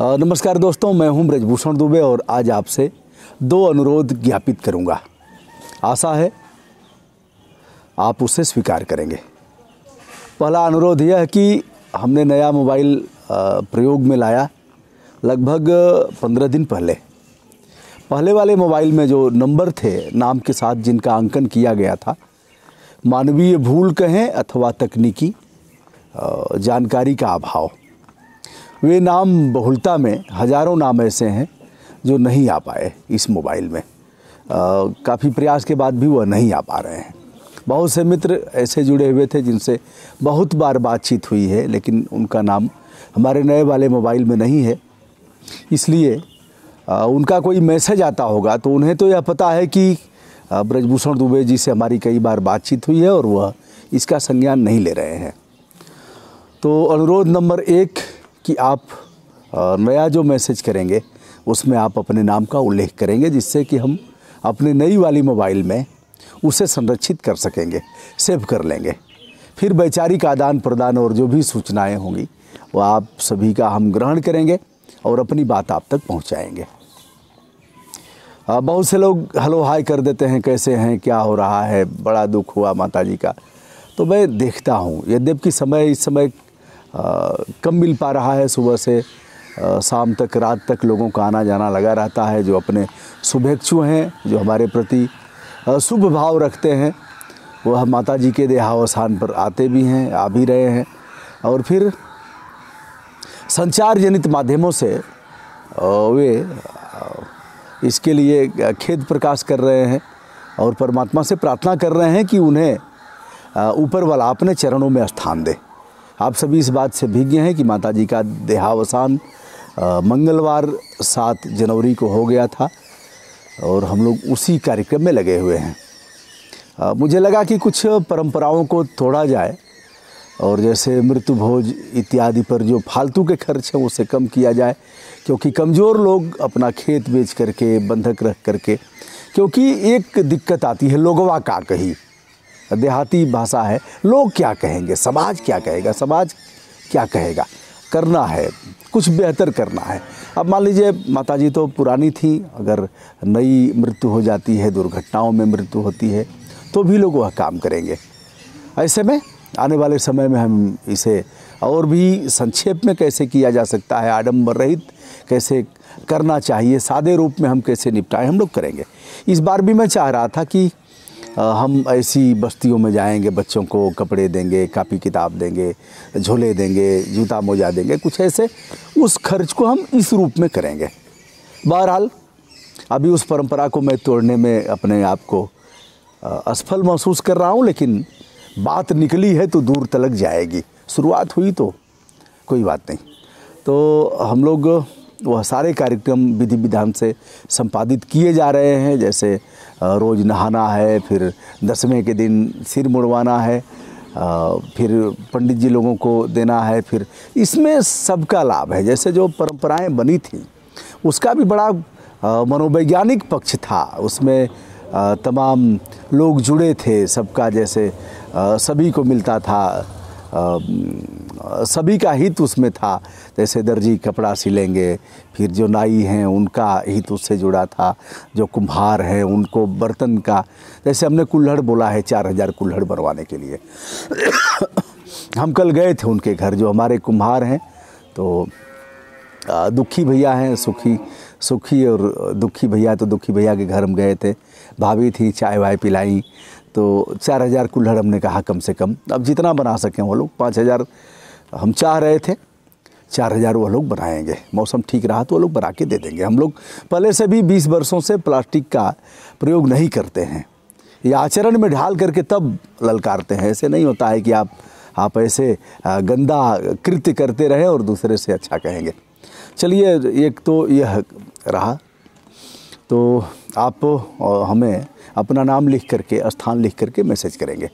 नमस्कार दोस्तों मैं हूं ब्रजभूषण दुबे और आज आपसे दो अनुरोध ज्ञापित करूंगा आशा है आप उसे स्वीकार करेंगे पहला अनुरोध यह है कि हमने नया मोबाइल प्रयोग में लाया लगभग पंद्रह दिन पहले पहले वाले मोबाइल में जो नंबर थे नाम के साथ जिनका अंकन किया गया था मानवीय भूल कहें अथवा तकनीकी जानकारी का अभाव वे नाम बहुलता में हज़ारों नाम ऐसे हैं जो नहीं आ पाए इस मोबाइल में काफ़ी प्रयास के बाद भी वह नहीं आ पा रहे हैं बहुत से मित्र ऐसे जुड़े हुए थे जिनसे बहुत बार बातचीत हुई है लेकिन उनका नाम हमारे नए वाले मोबाइल में नहीं है इसलिए उनका कोई मैसेज आता होगा तो उन्हें तो यह पता है कि ब्रजभूषण दुबे जी से हमारी कई बार बातचीत हुई है और वह इसका संज्ञान नहीं ले रहे हैं तो अनुरोध नंबर एक कि आप नया जो मैसेज करेंगे उसमें आप अपने नाम का उल्लेख करेंगे जिससे कि हम अपने नई वाली मोबाइल में उसे संरक्षित कर सकेंगे सेव कर लेंगे फिर वैचारिक आदान प्रदान और जो भी सूचनाएं होंगी वो आप सभी का हम ग्रहण करेंगे और अपनी बात आप तक पहुंचाएंगे बहुत से लोग हलो हाय कर देते हैं कैसे हैं क्या हो रहा है बड़ा दुख हुआ माता जी का तो मैं देखता हूँ यद्यप कि समय इस समय कम मिल पा रहा है सुबह से शाम तक रात तक लोगों का आना जाना लगा रहता है जो अपने शुभेच्छु हैं जो हमारे प्रति शुभ भाव रखते हैं वह माता जी के देहावसान पर आते भी हैं आ भी रहे हैं और फिर संचार जनित माध्यमों से वे इसके लिए खेद प्रकाश कर रहे हैं और परमात्मा से प्रार्थना कर रहे हैं कि उन्हें ऊपर वाला अपने चरणों में स्थान दें आप सभी इस बात से भिज्ञ हैं कि माता जी का देहावसान मंगलवार सात जनवरी को हो गया था और हम लोग उसी कार्यक्रम में लगे हुए हैं आ, मुझे लगा कि कुछ परंपराओं को तोड़ा जाए और जैसे मृत्यु भोज इत्यादि पर जो फालतू के खर्च हैं उसे कम किया जाए क्योंकि कमज़ोर लोग अपना खेत बेच करके बंधक रख करके क्योंकि एक दिक्कत आती है लोगवा का कहीं देहाती भाषा है लोग क्या कहेंगे समाज क्या कहेगा समाज क्या कहेगा करना है कुछ बेहतर करना है अब मान लीजिए माताजी तो पुरानी थी अगर नई मृत्यु हो जाती है दुर्घटनाओं में मृत्यु होती है तो भी लोग वह काम करेंगे ऐसे में आने वाले समय में हम इसे और भी संक्षेप में कैसे किया जा सकता है आडम्बर रहित कैसे करना चाहिए सादे रूप में हम कैसे निपटाएं हम लोग करेंगे इस बार भी मैं चाह रहा था कि हम ऐसी बस्तियों में जाएंगे बच्चों को कपड़े देंगे कापी किताब देंगे झोले देंगे जूता मोजा देंगे कुछ ऐसे उस खर्च को हम इस रूप में करेंगे बहरहाल अभी उस परंपरा को मैं तोड़ने में अपने आप को असफल महसूस कर रहा हूँ लेकिन बात निकली है तो दूर तलक जाएगी शुरुआत हुई तो कोई बात नहीं तो हम लोग वह सारे कार्यक्रम विधि विधान से संपादित किए जा रहे हैं जैसे रोज़ नहाना है फिर दसवें के दिन सिर मुड़वाना है फिर पंडित जी लोगों को देना है फिर इसमें सबका लाभ है जैसे जो परंपराएं बनी थी उसका भी बड़ा मनोवैज्ञानिक पक्ष था उसमें तमाम लोग जुड़े थे सबका जैसे सभी को मिलता था सभी का हित उसमें था जैसे दर्जी कपड़ा सिलेंगे फिर जो नाई हैं उनका हित उससे जुड़ा था जो कुम्हार हैं उनको बर्तन का जैसे हमने कुल्हड़ बोला है चार हज़ार कुल्हड़ बनवाने के लिए हम कल गए थे उनके घर जो हमारे कुम्हार हैं तो दुखी भैया हैं सुखी सुखी और दुखी भैया तो दुखी भैया के घर हम गए थे भाभी थी चाय वाय पिलाई तो चार हज़ार कुल्हड़ हमने कहा कम से कम अब जितना बना सकें वो लोग पाँच हज़ार हम चाह रहे थे चार हज़ार वो लोग बनाएंगे मौसम ठीक रहा तो वो लोग बना के दे देंगे हम लोग पहले से भी बीस वर्षों से प्लास्टिक का प्रयोग नहीं करते हैं ये आचरण में ढाल करके तब ललकारते हैं ऐसे नहीं होता है कि आप आप ऐसे गंदा कृत्य करते रहें और दूसरे से अच्छा कहेंगे चलिए एक तो यह रहा तो आप हमें अपना नाम लिख करके स्थान लिख करके मैसेज करेंगे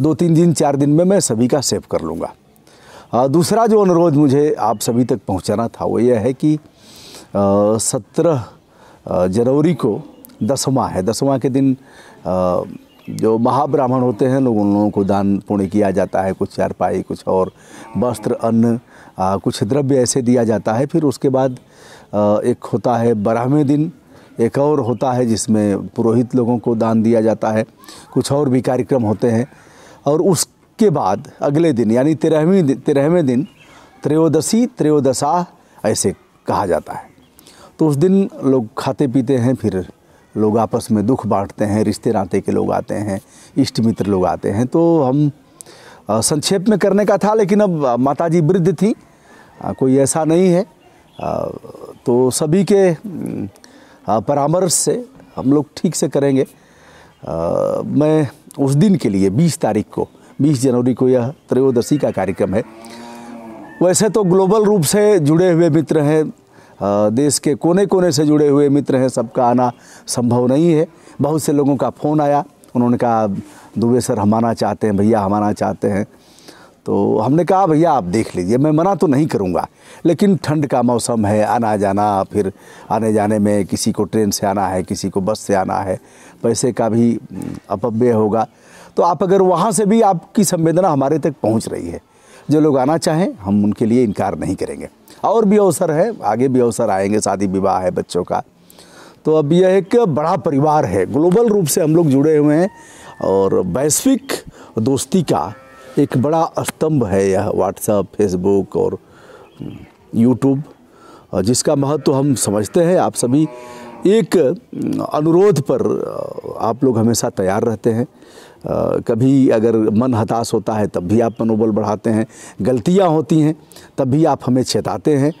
दो तीन दिन चार दिन में मैं सभी का सेव कर लूँगा दूसरा जो अनुरोध मुझे आप सभी तक पहुँचाना था वो यह है कि सत्रह जनवरी को दसवा है दसवा के दिन आ, जो महाब्राह्मण होते हैं लोग उन लोगों को दान पुण्य किया जाता है कुछ चारपाई कुछ और वस्त्र अन्न कुछ द्रव्य ऐसे दिया जाता है फिर उसके बाद एक होता है बारहवें दिन एक और होता है जिसमें पुरोहित लोगों को दान दिया जाता है कुछ और भी कार्यक्रम होते हैं और उसके बाद अगले दिन यानी तेरहवीं तेरहवें दिन त्रयोदशी त्रयोदशा ऐसे कहा जाता है तो उस दिन लोग खाते पीते हैं फिर लोग आपस में दुख बांटते हैं रिश्ते नाते के लोग आते हैं इष्ट मित्र लोग आते हैं तो हम संक्षेप में करने का था लेकिन अब जी वृद्ध थी कोई ऐसा नहीं है तो सभी के परामर्श से हम लोग ठीक से करेंगे आ, मैं उस दिन के लिए 20 तारीख को 20 जनवरी को यह त्रयोदशी का कार्यक्रम है वैसे तो ग्लोबल रूप से जुड़े हुए मित्र हैं देश के कोने कोने से जुड़े हुए मित्र हैं सबका आना संभव नहीं है बहुत से लोगों का फ़ोन आया उन्होंने कहा दुबे सर हम आना चाहते हैं भैया हम आना चाहते हैं तो हमने कहा भैया आप देख लीजिए मैं मना तो नहीं करूँगा लेकिन ठंड का मौसम है आना जाना फिर आने जाने में किसी को ट्रेन से आना है किसी को बस से आना है पैसे का भी अपव्यय होगा तो आप अगर वहाँ से भी आपकी संवेदना हमारे तक पहुँच रही है जो लोग आना चाहें हम उनके लिए इनकार नहीं करेंगे और भी अवसर है आगे भी अवसर आएंगे शादी विवाह है बच्चों का तो अब यह एक बड़ा परिवार है ग्लोबल रूप से हम लोग जुड़े हुए हैं और वैश्विक दोस्ती का एक बड़ा स्तंभ है यह व्हाट्सएप फेसबुक और यूट्यूब हम्म, जिसका महत्व तो हम समझते हैं आप सभी एक हम्म, अनुरोध पर आप लोग हमेशा तैयार रहते हैं कभी अगर मन हताश होता है तब भी आप मनोबल बढ़ाते हैं गलतियां होती हैं तब भी आप हमें चेताते हैं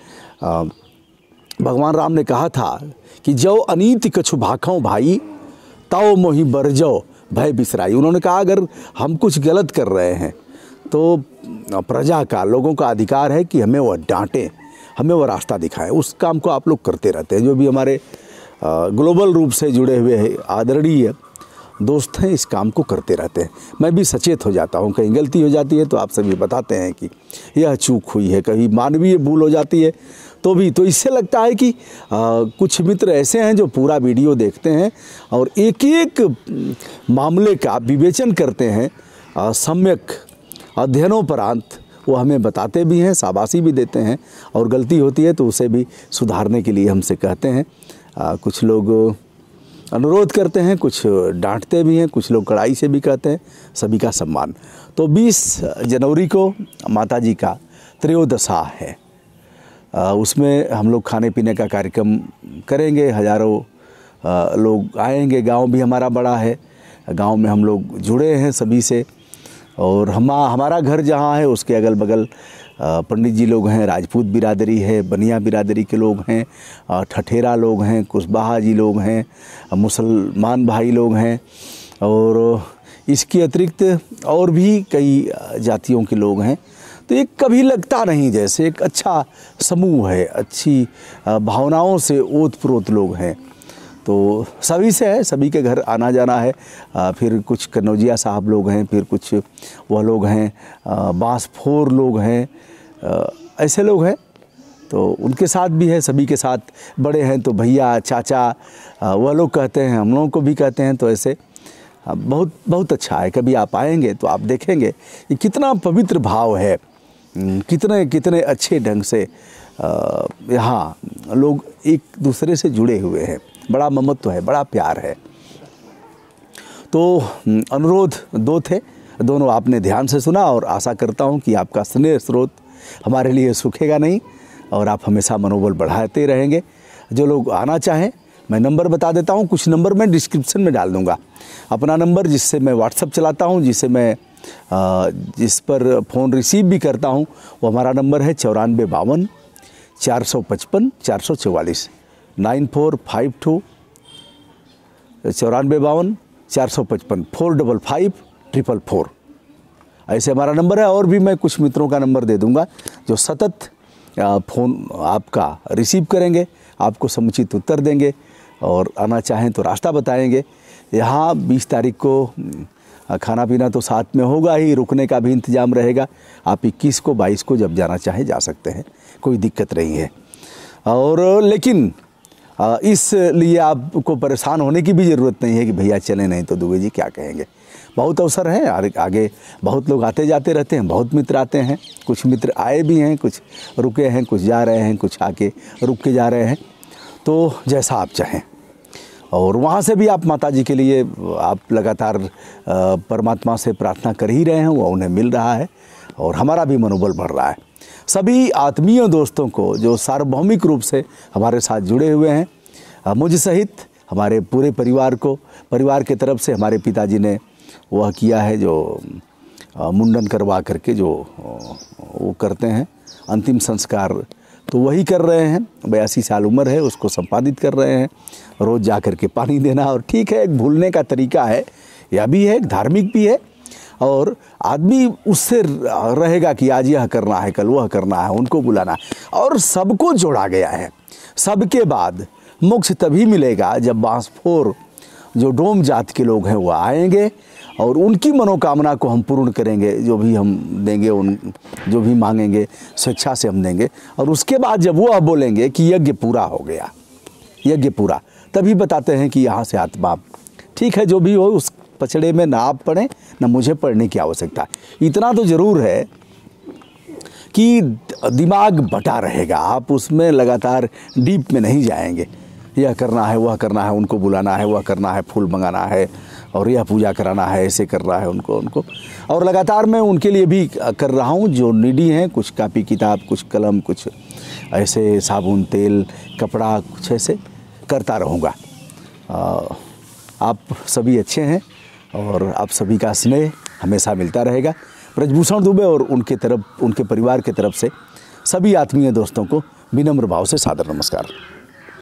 भगवान राम ने कहा था कि जो अनित कछु भाखों भाई तव मोही बरजो भय बिसराई उन्होंने कहा अगर हम कुछ गलत कर रहे हैं तो प्रजा का लोगों का अधिकार है कि हमें वह डांटें हमें वह रास्ता दिखाएं उस काम को आप लोग करते रहते हैं जो भी हमारे ग्लोबल रूप से जुड़े हुए आदरणीय दोस्त हैं इस काम को करते रहते हैं मैं भी सचेत हो जाता हूँ कहीं गलती हो जाती है तो आप सभी बताते हैं कि यह चूक हुई है कभी मानवीय भूल हो जाती है तो भी तो इससे लगता है कि आ, कुछ मित्र ऐसे हैं जो पूरा वीडियो देखते हैं और एक एक मामले का विवेचन करते हैं आ, सम्यक अध्ययनोपरांत वो हमें बताते भी हैं शाबाशी भी देते हैं और गलती होती है तो उसे भी सुधारने के लिए हमसे कहते हैं आ, कुछ लोग अनुरोध करते हैं कुछ डांटते भी हैं कुछ लोग कड़ाई से भी कहते हैं सभी का सम्मान तो 20 जनवरी को माता जी का त्रयोदशा है उसमें हम लोग खाने पीने का कार्यक्रम करेंगे हज़ारों लोग आएंगे गांव भी हमारा बड़ा है गांव में हम लोग जुड़े हैं सभी से और हम हमारा घर जहाँ है उसके अगल बगल पंडित जी लोग हैं राजपूत बिरादरी है बनिया बिरादरी के लोग हैं ठठेरा लोग हैं कुशबाहा जी लोग हैं मुसलमान भाई लोग हैं और इसके अतिरिक्त और भी कई जातियों के लोग हैं तो ये कभी लगता नहीं जैसे एक अच्छा समूह है अच्छी भावनाओं से ओत प्रोत लोग हैं तो सभी से है सभी के घर आना जाना है फिर कुछ कन्नौजिया साहब लोग हैं फिर कुछ वह लोग हैं बासफोर लोग हैं ऐसे लोग हैं तो उनके साथ भी है सभी के साथ बड़े हैं तो भैया चाचा वह लोग कहते हैं हम लोगों को भी कहते हैं तो ऐसे बहुत बहुत अच्छा है कभी आप आएंगे तो आप देखेंगे कि कितना पवित्र भाव है कितने कितने अच्छे ढंग से यहाँ लोग एक दूसरे से जुड़े हुए हैं बड़ा ममत्व है बड़ा प्यार है तो अनुरोध दो थे दोनों आपने ध्यान से सुना और आशा करता हूँ कि आपका स्नेह स्रोत हमारे लिए सूखेगा नहीं और आप हमेशा मनोबल बढ़ाते रहेंगे जो लोग आना चाहें मैं नंबर बता देता हूँ कुछ नंबर मैं डिस्क्रिप्शन में डाल दूँगा अपना नंबर जिससे मैं व्हाट्सअप चलाता हूँ जिससे मैं जिस पर फ़ोन रिसीव भी करता हूँ वो हमारा नंबर है चौरानवे बावन चार सौ पचपन चार सौ चवालीस नाइन फोर फाइव टू चौरानवे बावन चार सौ पचपन four double five triple four ऐसे हमारा नंबर है और भी मैं कुछ मित्रों का नंबर दे दूंगा जो सतत फ़ोन आपका रिसीव करेंगे आपको समुचित उत्तर देंगे और आना चाहें तो रास्ता बताएंगे यहाँ 20 तारीख को हाँ, खाना पीना तो साथ में होगा ही रुकने का भी इंतजाम रहेगा आप इक्कीस को बाईस को जब जाना चाहें जा सकते हैं कोई दिक्कत नहीं है और लेकिन इसलिए आपको परेशान होने की भी ज़रूरत नहीं है कि भैया चले नहीं तो दुबे जी क्या कहेंगे बहुत अवसर है और आगे बहुत लोग आते जाते रहते हैं बहुत मित्र आते हैं कुछ मित्र आए भी हैं कुछ रुके हैं कुछ जा रहे हैं कुछ आके रुक के जा रहे हैं तो जैसा आप चाहें और वहाँ से भी आप माता जी के लिए आप लगातार परमात्मा से प्रार्थना कर ही रहे हैं वह उन्हें मिल रहा है और हमारा भी मनोबल बढ़ रहा है सभी आत्मीय दोस्तों को जो सार्वभौमिक रूप से हमारे साथ जुड़े हुए हैं मुझ सहित हमारे पूरे परिवार को परिवार के तरफ से हमारे पिताजी ने वह किया है जो मुंडन करवा करके जो वो करते हैं अंतिम संस्कार तो वही कर रहे हैं बयासी साल उम्र है उसको संपादित कर रहे हैं रोज़ जा कर के पानी देना और ठीक है एक भूलने का तरीका है यह भी है धार्मिक भी है और आदमी उससे रहेगा कि आज यह करना है कल वह करना है उनको बुलाना है और सबको जोड़ा गया है सबके बाद मोक्ष तभी मिलेगा जब बांसफोर जो डोम जात के लोग हैं वह आएंगे और उनकी मनोकामना को हम पूर्ण करेंगे जो भी हम देंगे उन जो भी मांगेंगे स्वेच्छा से हम देंगे और उसके बाद जब वो बोलेंगे कि यज्ञ पूरा हो गया यज्ञ पूरा तभी बताते हैं कि यहाँ से आत्मा ठीक है जो भी हो उस पचड़े में ना आप पढ़ें ना मुझे पढ़ने की आवश्यकता इतना तो ज़रूर है कि दिमाग बटा रहेगा आप उसमें लगातार डीप में नहीं जाएंगे यह करना है वह करना है उनको बुलाना है वह करना है फूल मंगाना है और यह पूजा कराना है ऐसे कर रहा है उनको उनको और लगातार मैं उनके लिए भी कर रहा हूँ जो निडी हैं कुछ कापी किताब कुछ कलम कुछ ऐसे साबुन तेल कपड़ा कुछ ऐसे करता रहूँगा आप सभी अच्छे हैं और आप सभी का स्नेह हमेशा मिलता रहेगा ब्रजभूषण दुबे और उनके तरफ उनके परिवार के तरफ से सभी आत्मीय दोस्तों को विनम्र भाव से सादर नमस्कार